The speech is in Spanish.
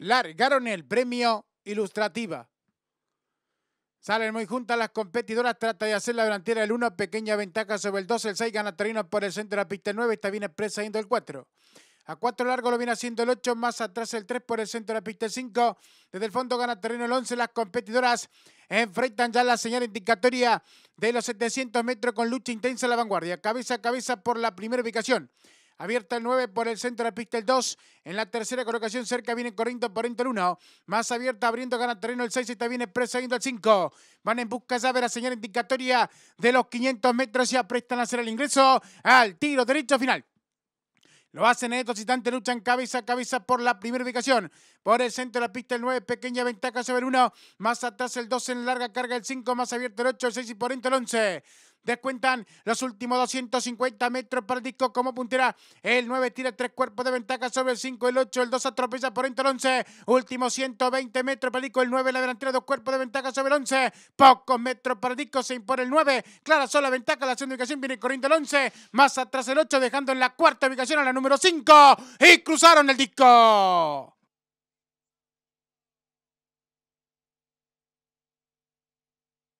largaron el premio Ilustrativa. Salen muy juntas las competidoras, trata de hacer la delantera del 1, pequeña ventaja sobre el 2, el 6 gana Terreno por el centro de la pista 9, está bien expresa yendo el 4. A 4 largo lo viene haciendo el 8, más atrás el 3 por el centro de la pista 5. Desde el fondo gana terreno el 11. Las competidoras enfrentan ya la señal indicatoria de los 700 metros con lucha intensa en la vanguardia. Cabeza a cabeza por la primera ubicación. Abierta el 9 por el centro de la pista el 2. En la tercera colocación cerca viene corriendo por el 1. Más abierta, abriendo gana terreno el 6. Está bien expresa yendo al 5. Van en busca ya de la señal indicatoria de los 500 metros. y aprestan a hacer el ingreso al tiro derecho final. Lo hacen en estos instantes, luchan cabeza a cabeza por la primera ubicación. Por el centro de la pista el 9, pequeña ventaja sobre el 1. Más atrás el 2 en larga carga el 5, más abierto el 8, el 6 y por dentro el 11. Descuentan los últimos 250 metros para el disco como puntera. El 9 tira tres cuerpos de ventaja sobre el 5, el 8, el 2 atropella por el 11. Último 120 metros para el disco, el 9 la delantera, dos cuerpos de ventaja sobre el 11. Pocos metros para el disco, se impone el 9. Clara sola ventaja, la segunda ubicación viene corriendo el 11. Más atrás el 8, dejando en la cuarta ubicación a la número 5. Y cruzaron el disco.